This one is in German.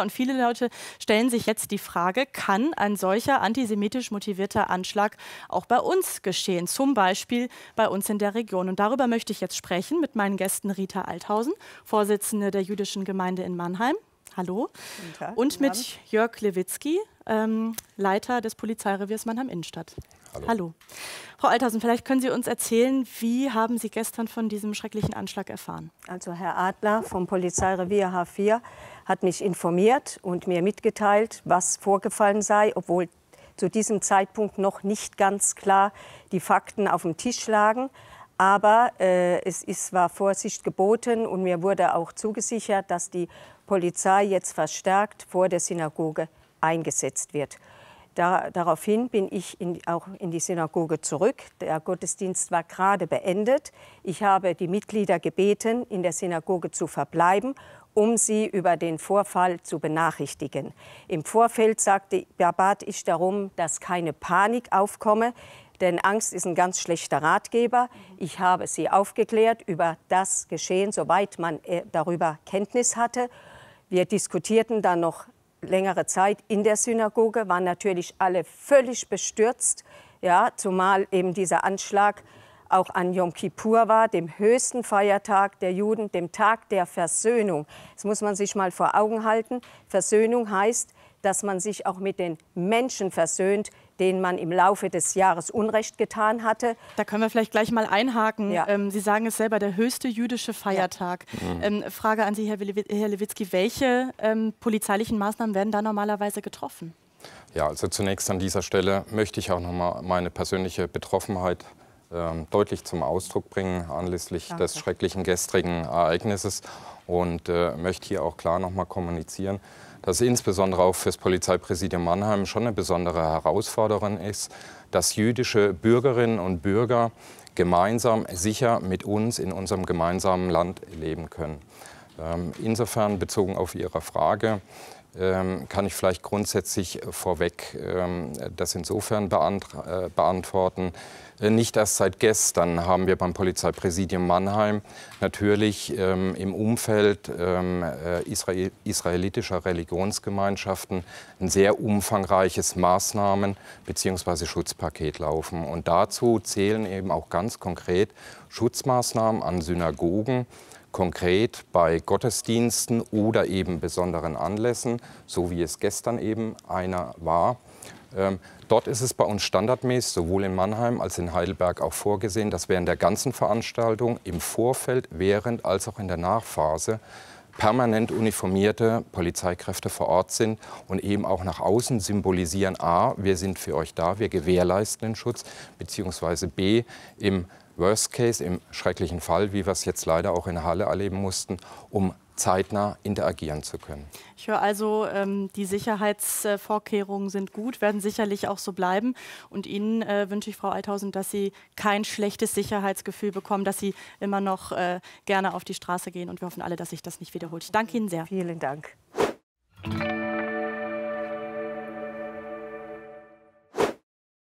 Politiker und viele Leute stellen sich jetzt die Frage, kann ein solcher antisemitisch motivierter Anschlag auch bei uns geschehen, zum Beispiel bei uns in der Region. Und darüber möchte ich jetzt sprechen mit meinen Gästen Rita Althausen, Vorsitzende der jüdischen Gemeinde in Mannheim. Hallo. und mit Jörg Lewitzki, ähm, Leiter des Polizeireviers Mannheim Innenstadt. Hallo. Hallo. Frau Althausen, vielleicht können Sie uns erzählen, wie haben Sie gestern von diesem schrecklichen Anschlag erfahren? Also Herr Adler vom Polizeirevier H4 hat mich informiert und mir mitgeteilt, was vorgefallen sei, obwohl zu diesem Zeitpunkt noch nicht ganz klar die Fakten auf dem Tisch lagen. Aber äh, es ist, war Vorsicht geboten und mir wurde auch zugesichert, dass die Polizei jetzt verstärkt vor der Synagoge eingesetzt wird da, daraufhin bin ich in, auch in die Synagoge zurück. Der Gottesdienst war gerade beendet. Ich habe die Mitglieder gebeten, in der Synagoge zu verbleiben, um sie über den Vorfall zu benachrichtigen. Im Vorfeld sagte, bat ich darum, dass keine Panik aufkomme, denn Angst ist ein ganz schlechter Ratgeber. Ich habe sie aufgeklärt über das Geschehen, soweit man äh, darüber Kenntnis hatte. Wir diskutierten dann noch längere Zeit in der Synagoge, waren natürlich alle völlig bestürzt, ja, zumal eben dieser Anschlag auch an Yom Kippur war, dem höchsten Feiertag der Juden, dem Tag der Versöhnung. Das muss man sich mal vor Augen halten. Versöhnung heißt, dass man sich auch mit den Menschen versöhnt, denen man im Laufe des Jahres Unrecht getan hatte. Da können wir vielleicht gleich mal einhaken. Ja. Ähm, Sie sagen es selber, der höchste jüdische Feiertag. Ja. Mhm. Ähm, Frage an Sie, Herr, Herr Lewitzki, welche ähm, polizeilichen Maßnahmen werden da normalerweise getroffen? Ja, also zunächst an dieser Stelle möchte ich auch nochmal meine persönliche Betroffenheit ähm, deutlich zum Ausdruck bringen anlässlich Danke. des schrecklichen gestrigen Ereignisses und äh, möchte hier auch klar noch mal kommunizieren, dass insbesondere auch für das Polizeipräsidium Mannheim schon eine besondere Herausforderung ist, dass jüdische Bürgerinnen und Bürger gemeinsam sicher mit uns in unserem gemeinsamen Land leben können. Ähm, insofern bezogen auf Ihre Frage ähm, kann ich vielleicht grundsätzlich äh, vorweg ähm, das insofern äh, beantworten. Äh, nicht erst seit gestern haben wir beim Polizeipräsidium Mannheim natürlich im Umfeld israelitischer Religionsgemeinschaften ein sehr umfangreiches Maßnahmen- bzw. Schutzpaket laufen. Und dazu zählen eben auch ganz konkret Schutzmaßnahmen an Synagogen, konkret bei Gottesdiensten oder eben besonderen Anlässen, so wie es gestern eben einer war. Ähm, dort ist es bei uns standardmäßig, sowohl in Mannheim als in Heidelberg auch vorgesehen, dass während der ganzen Veranstaltung im Vorfeld, während als auch in der Nachphase permanent uniformierte Polizeikräfte vor Ort sind und eben auch nach außen symbolisieren, a, wir sind für euch da, wir gewährleisten den Schutz, beziehungsweise b, im Worst Case, im schrecklichen Fall, wie wir es jetzt leider auch in Halle erleben mussten, um zeitnah interagieren zu können. Ich höre also, ähm, die Sicherheitsvorkehrungen sind gut, werden sicherlich auch so bleiben. Und Ihnen äh, wünsche ich, Frau Althausen, dass Sie kein schlechtes Sicherheitsgefühl bekommen, dass Sie immer noch äh, gerne auf die Straße gehen. Und wir hoffen alle, dass sich das nicht wiederholt. Ich danke Ihnen sehr. Vielen Dank.